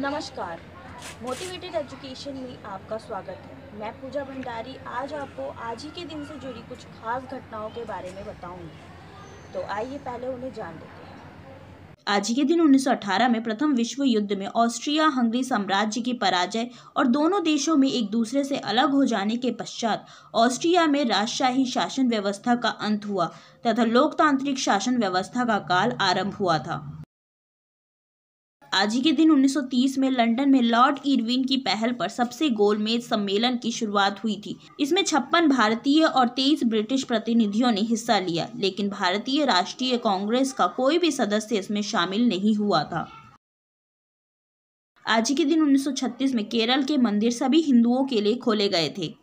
नमस्कार motivated education में आपका स्वागत है मैं पूजा भंडारी आज आपको आज ही के दिन से जुड़ी कुछ खास घटनाओं के बारे में बताऊंगी तो आइए पहले उन्हें जान लेते हैं आज ही के दिन 1918 में प्रथम विश्व युद्ध में ऑस्ट्रिया हंगरी साम्राज्य की पराजय और दोनों देशों में एक दूसरे से अलग हो जाने के पश्चात ऑस्ट्रिया में राजशाही शासन व्यवस्था का अंत हुआ तथा लोकतांत्रिक शासन व्यवस्था का काल आरंभ हुआ था आज ही के दिन 1930 में लंदन में लॉर्ड इरविन की पहल पर सबसे गोलमेज सम्मेलन की शुरुआत हुई थी इसमें छप्पन भारतीय और तेईस ब्रिटिश प्रतिनिधियों ने हिस्सा लिया लेकिन भारतीय राष्ट्रीय कांग्रेस का कोई भी सदस्य इसमें शामिल नहीं हुआ था आज के दिन 1936 में केरल के मंदिर सभी हिंदुओं के लिए खोले गए थे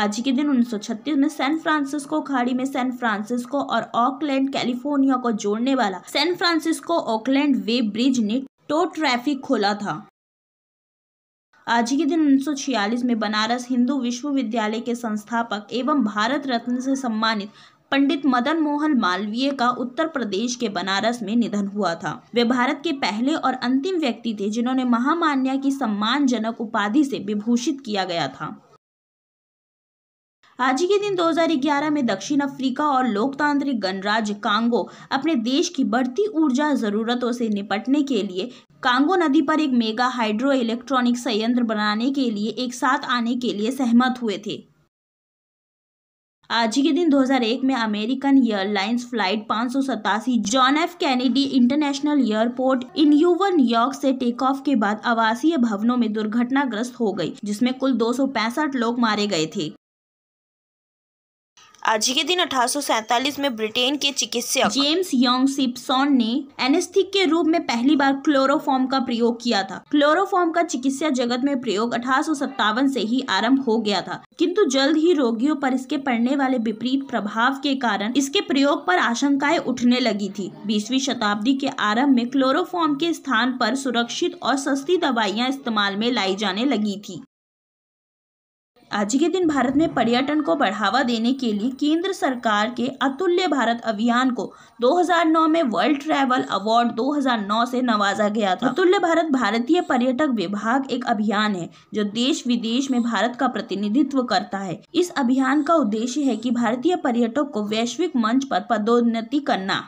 आज के दिन 1936 में सैन फ्रांसिस्को खाड़ी में सैन फ्रांसिस्को और ऑकलैंड कैलिफोर्निया को जोड़ने वाला San Francisco Oakland bay bridge ने टो ट्रैफिक खोला था आज के दिन 1946 में बनारस हिंदू विश्वविद्यालय के संस्थापक एवं भारत रत्न से सम्मानित पंडित मदन मोहन मालवीय का उत्तर प्रदेश के बनारस में निधन हुआ था वे भारत के पहले और अंतिम व्यक्ति थे जिन्होंने महामान्या की सम्मानजनक उपाधि से विभूषित किया गया था आज ही के दिन 2011 में दक्षिण अफ्रीका और लोकतांत्रिक गणराज्य कांगो अपने देश की बढ़ती ऊर्जा ज़रूरतों से निपटने के लिए कांगो नदी पर एक मेगा हाइड्रो इलेक्ट्रॉनिक संयंत्र बनाने के लिए एक साथ आने के लिए सहमत हुए थे आज ही के दिन 2001 में अमेरिकन एयरलाइंस फ्लाइट पाँच John F Kennedy International Airport in यूवर न्यूयॉर्क से टेक ऑफ के बाद आवासीय भवनों में दुर्घटनाग्रस्त हो गई जिसमें कुल दो लोग मारे गए थे आज के दिन अठारह में ब्रिटेन के चिकित्सक जेम्स यंग सिप्सॉन ने एनेस्थिक के रूप में पहली बार क्लोरोफॉर्म का प्रयोग किया था क्लोरोफॉर्म का चिकित्सा जगत में प्रयोग अठारह से ही आरंभ हो गया था किंतु जल्द ही रोगियों पर इसके पड़ने वाले विपरीत प्रभाव के कारण इसके प्रयोग पर आशंकाएं उठने लगी थी बीसवीं शताब्दी के आरंभ में क्लोरोफॉर्म के स्थान पर सुरक्षित और सस्ती दवाइयां इस्तेमाल में लाई जाने लगी थी आज के दिन भारत में पर्यटन को बढ़ावा देने के लिए केंद्र सरकार के अतुल्य भारत अभियान को 2009 में वर्ल्ड ट्रैवल अवार्ड 2009 से नवाजा गया था अतुल्य भारत भारतीय पर्यटक विभाग एक अभियान है जो देश विदेश में भारत का प्रतिनिधित्व करता है इस अभियान का उद्देश्य है कि भारतीय पर्यटक को वैश्विक मंच पर पदोन्नति करना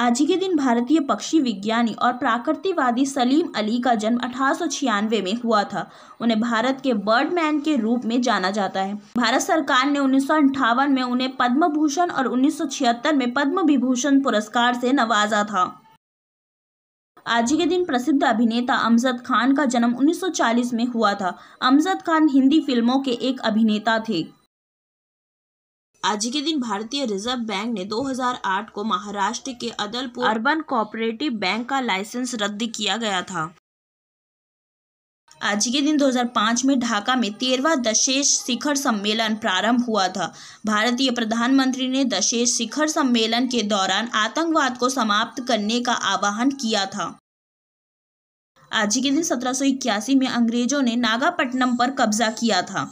आज ही के दिन भारतीय पक्षी विज्ञानी और प्राकृतिवादी सलीम अली का जन्म अठारह में हुआ था उन्हें भारत के बर्डमैन के रूप में जाना जाता है भारत सरकार ने उन्नीस में उन्हें पद्म भूषण और उन्नीस में पद्म विभूषण पुरस्कार से नवाजा था आज के दिन प्रसिद्ध अभिनेता अमजद खान का जन्म 1940 में हुआ था अमजद खान हिंदी फिल्मों के एक अभिनेता थे आज के दिन भारतीय रिजर्व बैंक ने 2008 को महाराष्ट्र के अदलपुर अर्बन कोऑपरेटिव बैंक का लाइसेंस रद्द किया गया था आज के दिन 2005 में ढाका में तेरवा दशेष शिखर सम्मेलन प्रारंभ हुआ था भारतीय प्रधानमंत्री ने दशेष शिखर सम्मेलन के दौरान आतंकवाद को समाप्त करने का आह्वान किया था आज के दिन सत्रह में अंग्रेजों ने नागापट्टनम पर कब्जा किया था